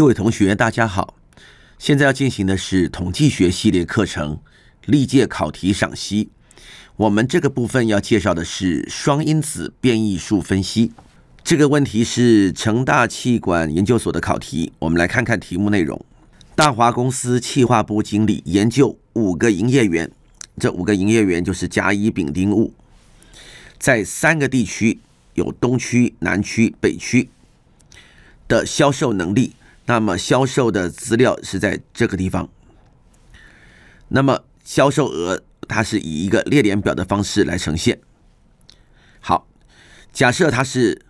各位同学，大家好！现在要进行的是统计学系列课程历届考题赏析。我们这个部分要介绍的是双因子变异数分析。这个问题是成大气管研究所的考题。我们来看看题目内容：大华公司气化部经理研究五个营业员，这五个营业员就是甲、乙、丙、丁、戊，在三个地区有东区、南区、北区的销售能力。那么销售的资料是在这个地方。那么销售额它是以一个列联表的方式来呈现。好，假设它是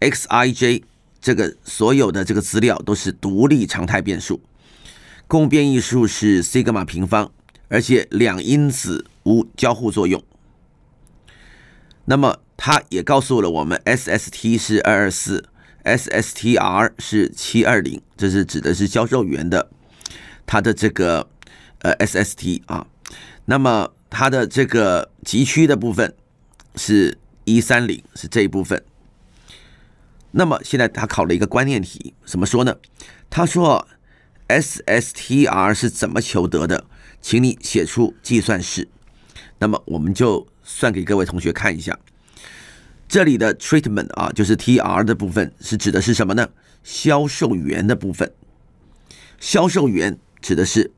xij，这个所有的这个资料都是独立常态变数，共变异数是西格玛平方，而且两因子无交互作用。那么它也告诉了我们 SST 是二二四。S S T R 是七二零，这是指的是销售员的，他的这个呃 S S T 啊，那么它的这个极区的部分是一三零，是这一部分。那么现在他考了一个观念题，怎么说呢？他说 S S T R 是怎么求得的？请你写出计算式。那么我们就算给各位同学看一下。这里的 treatment 啊，就是 T R 的部分，是指的是什么呢？销售员的部分，销售员指的是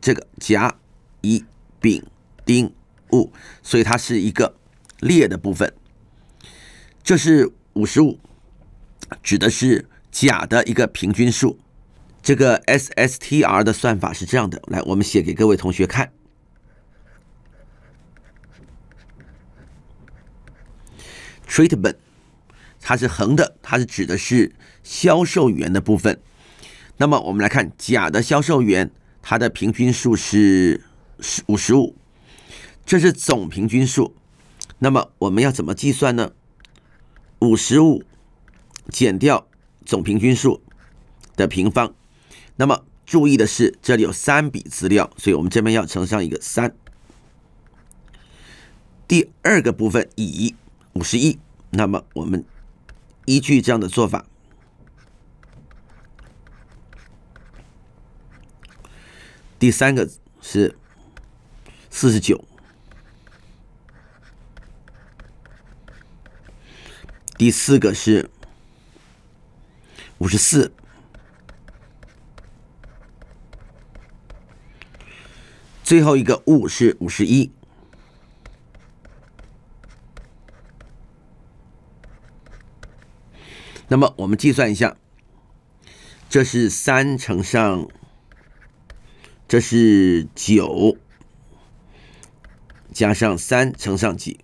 这个甲、乙、丙、丁、戊，所以它是一个列的部分。这是五十五，指的是甲的一个平均数。这个 S S T R 的算法是这样的，来，我们写给各位同学看。Treatment，它是横的，它是指的是销售员的部分。那么我们来看甲的销售员，他的平均数是十五十五，这是总平均数。那么我们要怎么计算呢？五十五减掉总平均数的平方。那么注意的是，这里有三笔资料，所以我们这边要乘上一个三。第二个部分乙。五十一，那么我们依据这样的做法，第三个是四十九，第四个是五十四，最后一个五是五十一。那么我们计算一下，这是三乘上，这是九，加上三乘上几，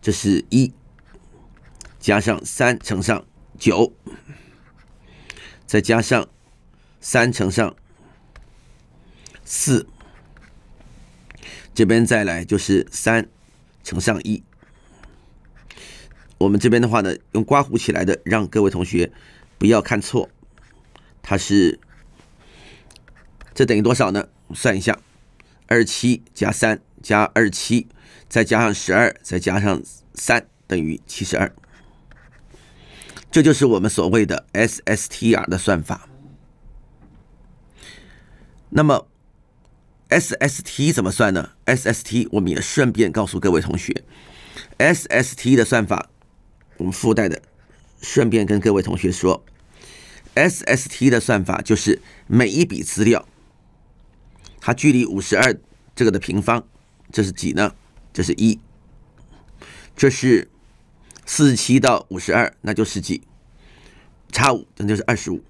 这是一，加上三乘上九，再加上三乘上四，这边再来就是三乘上一。我们这边的话呢，用刮胡起来的，让各位同学不要看错，它是这等于多少呢？算一下，二七加三加二七再加上十二再加上三等于七十二，这就是我们所谓的 SSTR 的算法。那么 SST 怎么算呢？SST 我们也顺便告诉各位同学，SST 的算法。我们附带的，顺便跟各位同学说，SST 的算法就是每一笔资料，它距离五十二这个的平方，这是几呢？这是一，这是四十七到五十二，那就是几？差五那就是二十五。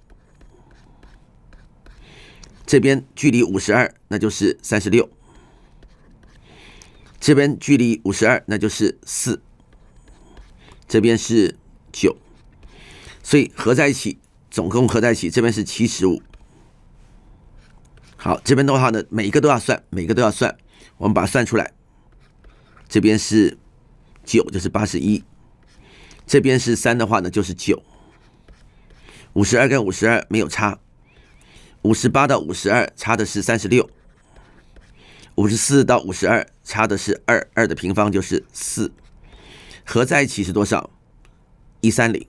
这边距离五十二那就是三十六，这边距离五十二那就是四。这边是九，所以合在一起，总共合在一起，这边是七十五。好，这边的话呢，每一个都要算，每个都要算，我们把它算出来。这边是九，就是八十一；这边是三的话呢，就是九。五十二跟五十二没有差，五十八到五十二差的是三十六，五十四到五十二差的是二二的平方就是四。合在一起是多少？一三零。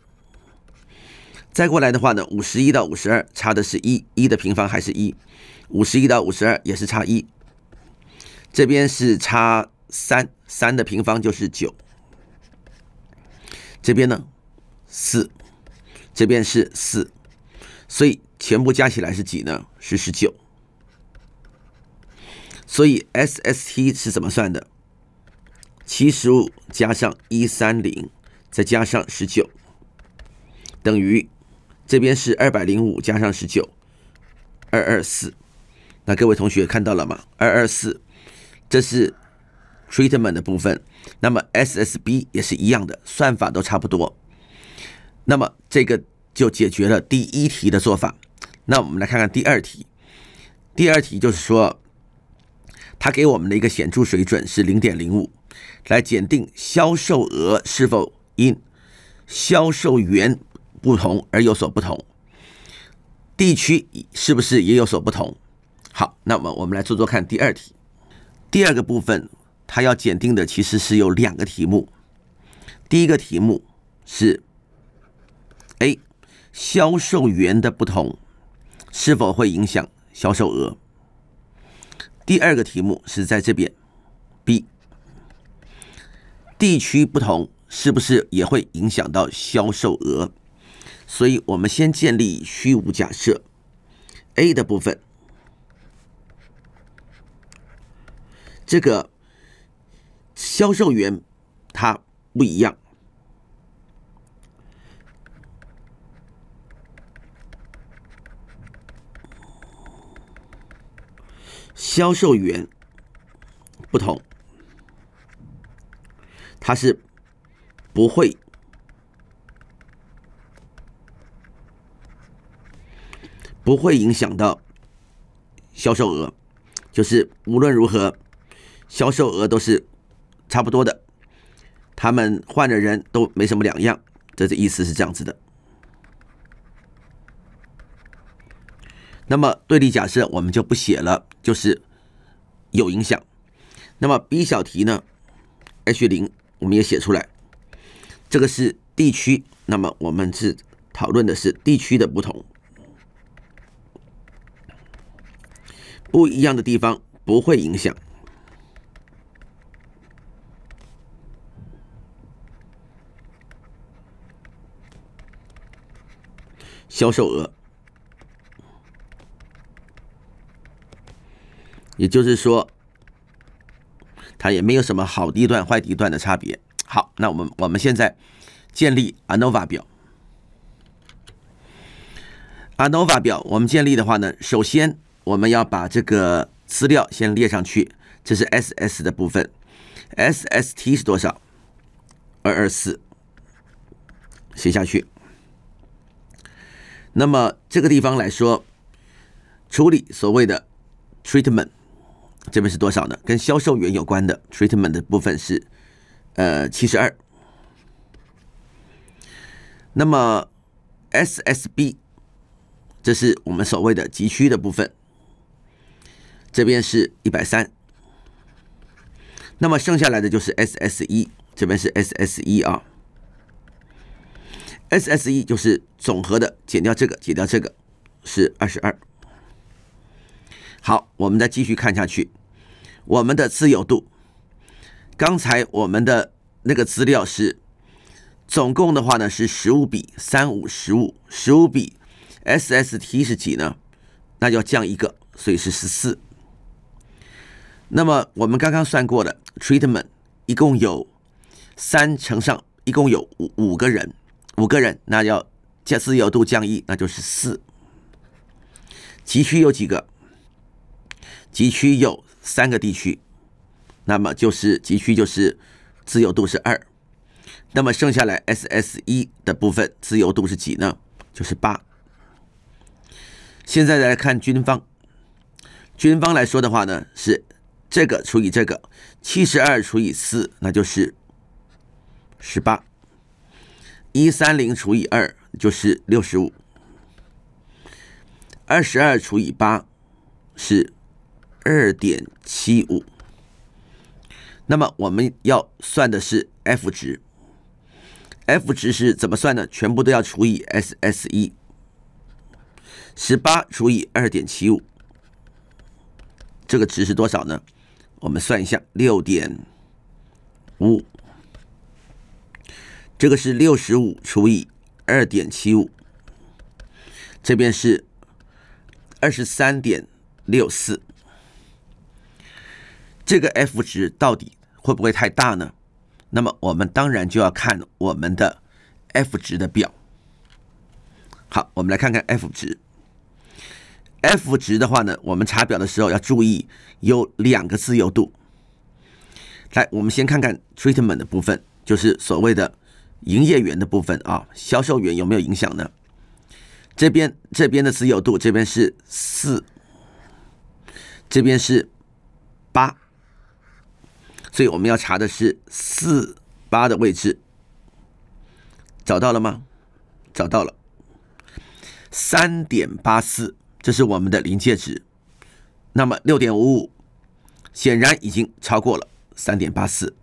再过来的话呢，五十一到五十二差的是一一的平方，还是一五十一到五十二也是差一。这边是差三三的平方就是九，这边呢四，这边是四，所以全部加起来是几呢？是十九。所以 SST 是怎么算的？七十五加上一三零，再加上十九，等于这边是二百零五加上十九，二二四。那各位同学看到了吗？二二四，这是 treatment 的部分。那么 SSB 也是一样的，算法都差不多。那么这个就解决了第一题的做法。那我们来看看第二题。第二题就是说，他给我们的一个显著水准是零点零五。来检定销售额是否因销售员不同而有所不同，地区是不是也有所不同？好，那么我们来做做看第二题。第二个部分，它要检定的其实是有两个题目。第一个题目是 A 销售员的不同是否会影响销售额？第二个题目是在这边 B。地区不同，是不是也会影响到销售额？所以，我们先建立虚无假设。A 的部分，这个销售员他不一样，销售员不同。它是不会不会影响到销售额，就是无论如何销售额都是差不多的。他们换的人都没什么两样，这这意思是这样子的。那么对立假设我们就不写了，就是有影响。那么 B 小题呢？H 零。我们也写出来，这个是地区，那么我们是讨论的是地区的不同，不一样的地方不会影响销售额，也就是说。它也没有什么好地段、坏地段的差别。好，那我们我们现在建立 ANOVA 表。ANOVA 表我们建立的话呢，首先我们要把这个资料先列上去，这是 SS 的部分。SST 是多少？二二四，写下去。那么这个地方来说，处理所谓的 treatment。这边是多少呢？跟销售员有关的 treatment 的部分是呃七十二。那么 SSB 这是我们所谓的急需的部分，这边是一百三。那么剩下来的就是 SSE，这边是 SSE 啊，SSE 就是总和的减掉这个，减掉这个是二十二。好，我们再继续看下去。我们的自由度，刚才我们的那个资料是总共的话呢是十五比三五十五十五比 SST 是几呢？那要降一个，所以是十四。那么我们刚刚算过的 t r e a t m e n t 一共有三乘上一共有五五个人，五个人那要降自由度降一，那就是四。急需有几个？极区有三个地区，那么就是极区就是自由度是二，那么剩下来 s s 一的部分自由度是几呢？就是八。现在来看军方，军方来说的话呢是这个除以这个，七十二除以四那就是十八，一三零除以二就是六十五，二十二除以八是。二点七五，那么我们要算的是 F 值。F 值是怎么算呢？全部都要除以 SSE，十八除以二点七五，这个值是多少呢？我们算一下，六点五。这个是六十五除以二点七五，这边是二十三点六四。这个 F 值到底会不会太大呢？那么我们当然就要看我们的 F 值的表。好，我们来看看 F 值。F 值的话呢，我们查表的时候要注意有两个自由度。来，我们先看看 treatment 的部分，就是所谓的营业员的部分啊，销售员有没有影响呢？这边这边的自由度，这边是四，这边是八。所以我们要查的是四八的位置，找到了吗？找到了，三点八四，这是我们的临界值。那么六点五五，显然已经超过了三点八四，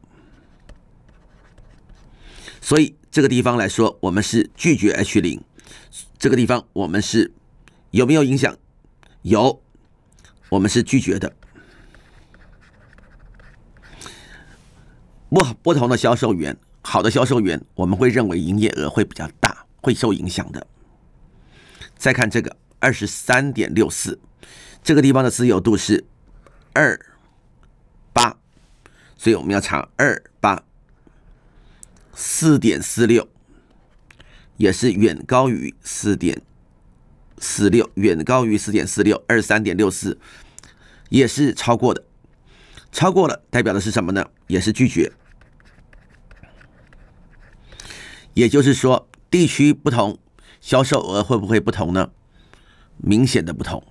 所以这个地方来说，我们是拒绝 H 零。这个地方我们是有没有影响？有，我们是拒绝的。不不同的销售员，好的销售员，我们会认为营业额会比较大，会受影响的。再看这个二十三点六四，这个地方的自由度是二八，所以我们要查二八四点四六，也是远高于四点四六，远高于四点四六，二三点六四也是超过的。超过了，代表的是什么呢？也是拒绝。也就是说，地区不同，销售额会不会不同呢？明显的不同。